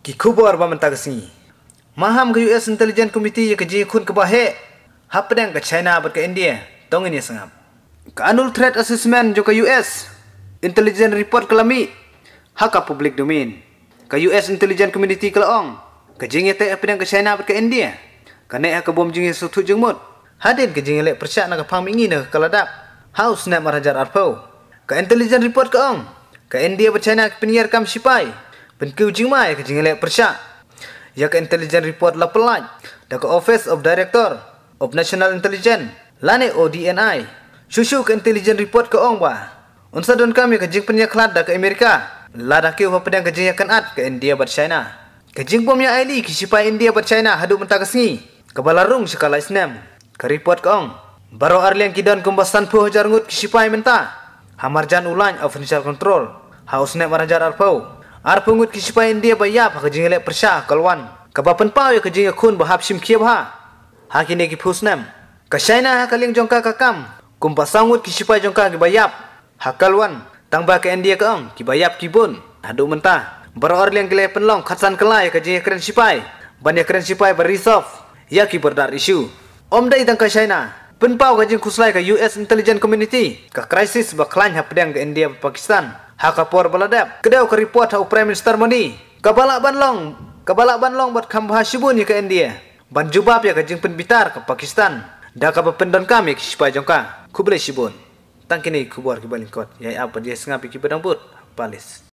ki khubar ba menta gasi maham ke US Intelligence Committee ya kaji kun ka ba he hapdang ke China bat ke India tong ini sangap ka annual threat assessment jo ka US intelligence report kalami haka public domain ka US Intelligence Community kalaong ka jingete apdang ke China bat ke India kane ha ka bom jingi sutu jengmut hadin ke jingi lek percaya na ka pam ingi na ka kaladap house na marajar arpo ka intelligence report ka ong ka India bat China ka penyiar kam sipai Penku jingmai ke jingle persya. Yak intelligence report la pelan. ke Office of Director of National Intelligence. Lane ODNI. Shushu ke intelligence report ke ong ba. Unsa don kami ke jing penya klat ke Amerika. Lada ke upa pedang ke jing yakan at ke India bat China. Ke jing pomnya ID ke sipai India bat China hadu ke Kebalarung sekala Islam. Ke report ke ong. Baru arliang kidan kumbasan puh jarngut ke sipai mentah. Hamarjan ulan of Financial Control. warna marajar arpau ar pungut kisipa india bayap yap ha jingle persha kalwan kaba pao pau ya kajinga kun ba sim kiep ha ha kine ki phusnam kasaina ha kaling jongka ka kam kum pasangut kisipa jongka ki bayap ha kalwan tangba ke india ka ang ki bayap ki bun adu menta penlong khatsan kelai ya kajinga keren sipai banyak keren sipai berisof ya ki berdar isu om dai tang kasaina penpau kajing kuslai ka US intelligence community ka crisis ba klan pedang ke india pakistan hakapor baladap kedau ke report hau prime minister moni kabalak banlong kabalak banlong bat kambu hasibun ya ke india banjubab ya ke penbitar bitar ke pakistan da ka kami ke jengka ya jongka kubele sibun tangkini kubuar kibalin kot ya apa dia sengapi kibadang bud palis